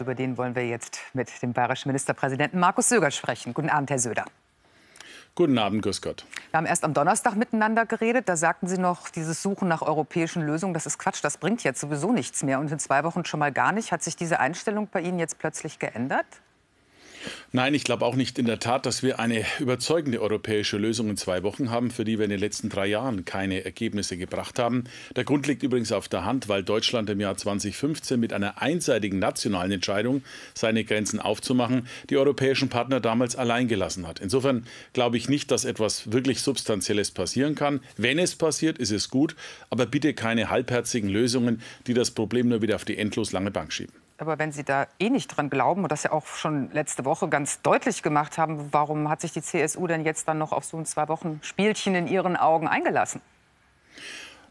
über den wollen wir jetzt mit dem bayerischen Ministerpräsidenten Markus Söger sprechen. Guten Abend, Herr Söder. Guten Abend, grüß Gott. Wir haben erst am Donnerstag miteinander geredet. Da sagten Sie noch, dieses Suchen nach europäischen Lösungen, das ist Quatsch, das bringt jetzt sowieso nichts mehr. Und in zwei Wochen schon mal gar nicht. Hat sich diese Einstellung bei Ihnen jetzt plötzlich geändert? Nein, ich glaube auch nicht in der Tat, dass wir eine überzeugende europäische Lösung in zwei Wochen haben, für die wir in den letzten drei Jahren keine Ergebnisse gebracht haben. Der Grund liegt übrigens auf der Hand, weil Deutschland im Jahr 2015 mit einer einseitigen nationalen Entscheidung, seine Grenzen aufzumachen, die europäischen Partner damals allein gelassen hat. Insofern glaube ich nicht, dass etwas wirklich Substanzielles passieren kann. Wenn es passiert, ist es gut, aber bitte keine halbherzigen Lösungen, die das Problem nur wieder auf die endlos lange Bank schieben. Aber wenn Sie da eh nicht dran glauben und das ja auch schon letzte Woche ganz deutlich gemacht haben, warum hat sich die CSU denn jetzt dann noch auf so ein Zwei-Wochen-Spielchen in Ihren Augen eingelassen?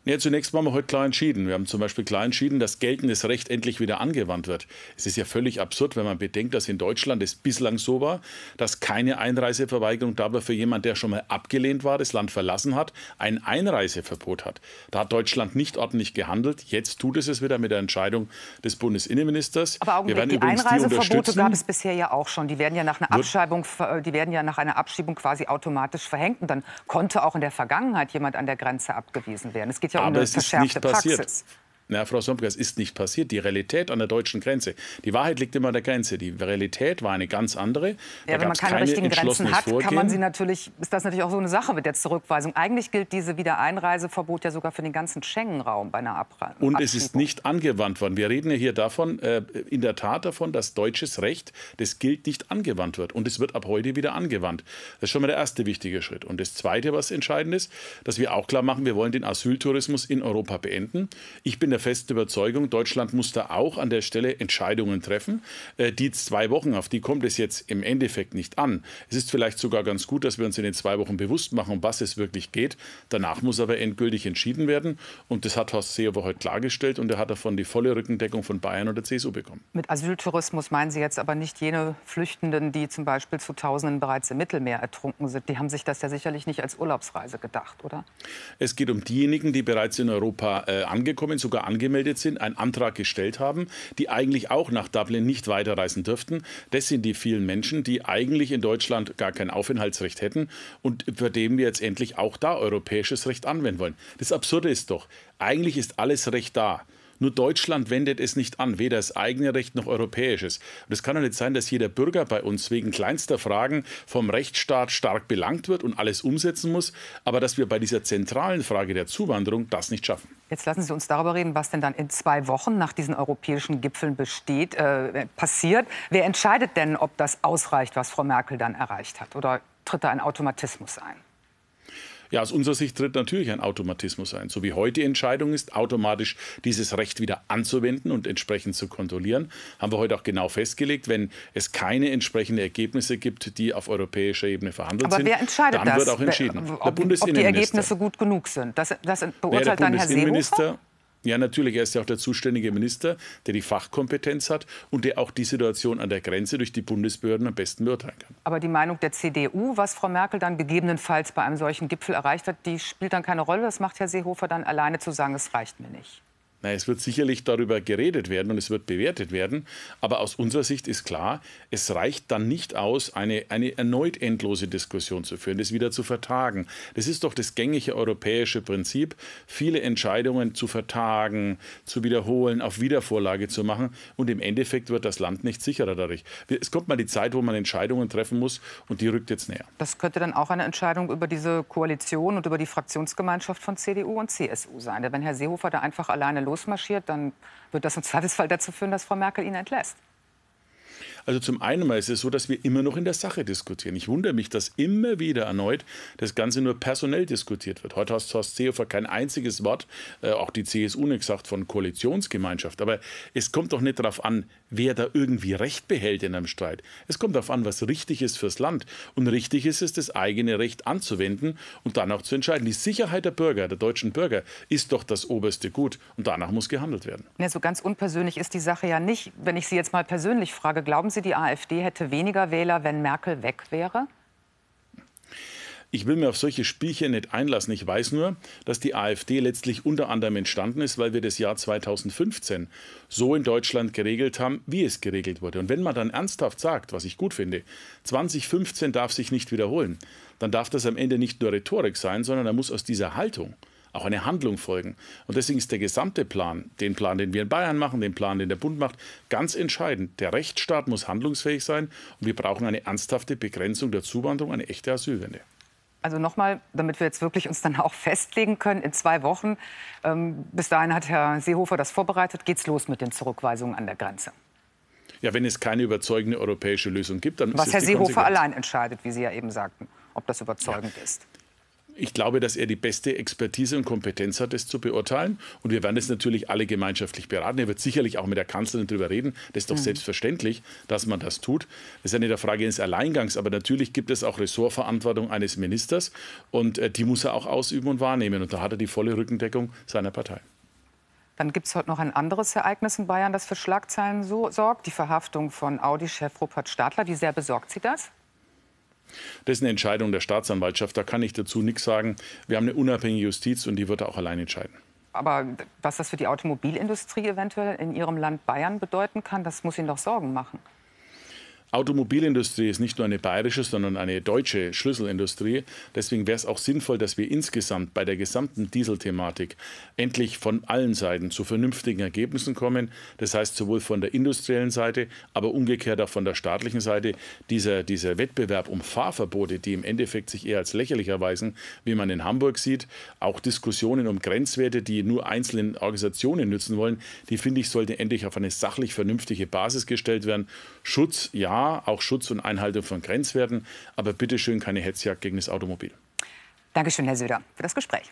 Ja, zunächst haben wir heute klar entschieden. Wir haben zum Beispiel klar entschieden, dass geltendes Recht endlich wieder angewandt wird. Es ist ja völlig absurd, wenn man bedenkt, dass in Deutschland es bislang so war, dass keine Einreiseverweigerung dabei für jemanden, der schon mal abgelehnt war, das Land verlassen hat, ein Einreiseverbot hat. Da hat Deutschland nicht ordentlich gehandelt. Jetzt tut es es wieder mit der Entscheidung des Bundesinnenministers. Aber Augenblick, wir werden die Einreiseverbote die gab es bisher ja auch schon. Die werden ja nach einer Abschreibung, äh, die werden ja nach einer Abschiebung quasi automatisch verhängt. Und dann konnte auch in der Vergangenheit jemand an der Grenze abgewiesen werden. Es geht ja um Aber eine verschärfte Praxis. Passiert. Na, Frau Sombrka, es ist nicht passiert. Die Realität an der deutschen Grenze, die Wahrheit liegt immer an der Grenze. Die Realität war eine ganz andere. Ja, wenn man keine, keine richtigen Grenzen hat, Vorgehen. kann man sie natürlich, ist das natürlich auch so eine Sache mit der Zurückweisung. Eigentlich gilt diese Wiedereinreiseverbot ja sogar für den ganzen Schengen-Raum bei einer Abreise. Und es ist nicht angewandt worden. Wir reden ja hier davon, äh, in der Tat davon, dass deutsches Recht, das gilt, nicht angewandt wird. Und es wird ab heute wieder angewandt. Das ist schon mal der erste wichtige Schritt. Und das zweite, was entscheidend ist, dass wir auch klar machen, wir wollen den Asyltourismus in Europa beenden. Ich bin der der festen Überzeugung, Deutschland muss da auch an der Stelle Entscheidungen treffen. Äh, die zwei Wochen, auf die kommt es jetzt im Endeffekt nicht an. Es ist vielleicht sogar ganz gut, dass wir uns in den zwei Wochen bewusst machen, um was es wirklich geht. Danach muss aber endgültig entschieden werden. Und das hat Horst Seehofer heute klargestellt und er hat davon die volle Rückendeckung von Bayern oder CSU bekommen. Mit Asyltourismus meinen Sie jetzt aber nicht jene Flüchtenden, die zum Beispiel zu Tausenden bereits im Mittelmeer ertrunken sind. Die haben sich das ja sicherlich nicht als Urlaubsreise gedacht, oder? Es geht um diejenigen, die bereits in Europa äh, angekommen, sogar angemeldet sind, einen Antrag gestellt haben, die eigentlich auch nach Dublin nicht weiterreisen dürften. Das sind die vielen Menschen, die eigentlich in Deutschland gar kein Aufenthaltsrecht hätten und über dem wir jetzt endlich auch da europäisches Recht anwenden wollen. Das Absurde ist doch, eigentlich ist alles Recht da. Nur Deutschland wendet es nicht an, weder das eigene Recht noch europäisches. Und es kann doch nicht sein, dass jeder Bürger bei uns wegen kleinster Fragen vom Rechtsstaat stark belangt wird und alles umsetzen muss, aber dass wir bei dieser zentralen Frage der Zuwanderung das nicht schaffen. Jetzt lassen Sie uns darüber reden, was denn dann in zwei Wochen nach diesen europäischen Gipfeln besteht, äh, passiert. Wer entscheidet denn, ob das ausreicht, was Frau Merkel dann erreicht hat? Oder tritt da ein Automatismus ein? Ja, aus unserer Sicht tritt natürlich ein Automatismus ein. So wie heute die Entscheidung ist, automatisch dieses Recht wieder anzuwenden und entsprechend zu kontrollieren, haben wir heute auch genau festgelegt, wenn es keine entsprechenden Ergebnisse gibt, die auf europäischer Ebene verhandelt Aber sind, wer entscheidet dann das? wird auch entschieden. Wer, ob, der Bundesinnenminister. Ob die Ergebnisse gut genug sind, das, das beurteilt naja, der dann Herr Seehofer? Ja, natürlich, er ist ja auch der zuständige Minister, der die Fachkompetenz hat und der auch die Situation an der Grenze durch die Bundesbehörden am besten beurteilen kann. Aber die Meinung der CDU, was Frau Merkel dann gegebenenfalls bei einem solchen Gipfel erreicht hat, die spielt dann keine Rolle. Das macht Herr Seehofer dann alleine zu sagen, es reicht mir nicht. Na, es wird sicherlich darüber geredet werden und es wird bewertet werden, aber aus unserer Sicht ist klar, es reicht dann nicht aus, eine, eine erneut endlose Diskussion zu führen, das wieder zu vertagen. Das ist doch das gängige europäische Prinzip, viele Entscheidungen zu vertagen, zu wiederholen, auf Wiedervorlage zu machen und im Endeffekt wird das Land nicht sicherer dadurch. Es kommt mal die Zeit, wo man Entscheidungen treffen muss und die rückt jetzt näher. Das könnte dann auch eine Entscheidung über diese Koalition und über die Fraktionsgemeinschaft von CDU und CSU sein. Wenn Herr Seehofer da einfach alleine los losmarschiert, dann wird das im Zweifelsfall dazu führen, dass Frau Merkel ihn entlässt. Also zum einen ist es so, dass wir immer noch in der Sache diskutieren. Ich wundere mich, dass immer wieder erneut das Ganze nur personell diskutiert wird. Heute hast Horst Seehofer kein einziges Wort, äh, auch die CSU nicht gesagt, von Koalitionsgemeinschaft. Aber es kommt doch nicht darauf an, wer da irgendwie Recht behält in einem Streit. Es kommt darauf an, was richtig ist fürs Land. Und richtig ist es, das eigene Recht anzuwenden und danach zu entscheiden. Die Sicherheit der Bürger, der deutschen Bürger, ist doch das oberste Gut. Und danach muss gehandelt werden. Ja, so ganz unpersönlich ist die Sache ja nicht. Wenn ich Sie jetzt mal persönlich frage, glauben Sie, Sie, die AfD hätte weniger Wähler, wenn Merkel weg wäre? Ich will mir auf solche Spielchen nicht einlassen. Ich weiß nur, dass die AfD letztlich unter anderem entstanden ist, weil wir das Jahr 2015 so in Deutschland geregelt haben, wie es geregelt wurde. Und wenn man dann ernsthaft sagt, was ich gut finde, 2015 darf sich nicht wiederholen, dann darf das am Ende nicht nur Rhetorik sein, sondern da muss aus dieser Haltung auch eine Handlung folgen. Und deswegen ist der gesamte Plan, den Plan, den wir in Bayern machen, den Plan, den der Bund macht, ganz entscheidend. Der Rechtsstaat muss handlungsfähig sein und wir brauchen eine ernsthafte Begrenzung der Zuwanderung, eine echte Asylwende. Also nochmal, damit wir jetzt wirklich uns dann auch festlegen können, in zwei Wochen, ähm, bis dahin hat Herr Seehofer das vorbereitet, geht es los mit den Zurückweisungen an der Grenze. Ja, wenn es keine überzeugende europäische Lösung gibt, dann Was ist es Herr Seehofer allein entscheidet, wie Sie ja eben sagten, ob das überzeugend ja. ist ich glaube, dass er die beste Expertise und Kompetenz hat, das zu beurteilen. Und wir werden das natürlich alle gemeinschaftlich beraten. Er wird sicherlich auch mit der Kanzlerin darüber reden. Das ist doch mhm. selbstverständlich, dass man das tut. Das ist ja nicht der Frage des Alleingangs, aber natürlich gibt es auch Ressortverantwortung eines Ministers und äh, die muss er auch ausüben und wahrnehmen. Und da hat er die volle Rückendeckung seiner Partei. Dann gibt es heute noch ein anderes Ereignis in Bayern, das für Schlagzeilen so sorgt. Die Verhaftung von Audi-Chef Rupert Stadler. Wie sehr besorgt Sie das? Das ist eine Entscheidung der Staatsanwaltschaft, da kann ich dazu nichts sagen. Wir haben eine unabhängige Justiz und die wird auch allein entscheiden. Aber was das für die Automobilindustrie eventuell in Ihrem Land Bayern bedeuten kann, das muss Ihnen doch Sorgen machen. Automobilindustrie ist nicht nur eine bayerische, sondern eine deutsche Schlüsselindustrie. Deswegen wäre es auch sinnvoll, dass wir insgesamt bei der gesamten Dieselthematik endlich von allen Seiten zu vernünftigen Ergebnissen kommen. Das heißt sowohl von der industriellen Seite, aber umgekehrt auch von der staatlichen Seite. Dieser, dieser Wettbewerb um Fahrverbote, die im Endeffekt sich eher als lächerlich erweisen, wie man in Hamburg sieht, auch Diskussionen um Grenzwerte, die nur einzelnen Organisationen nützen wollen, die finde ich, sollte endlich auf eine sachlich vernünftige Basis gestellt werden. Schutz, ja, auch Schutz und Einhaltung von Grenzwerten, aber bitte schön keine Hetzjagd gegen das Automobil. Dankeschön, Herr Söder, für das Gespräch.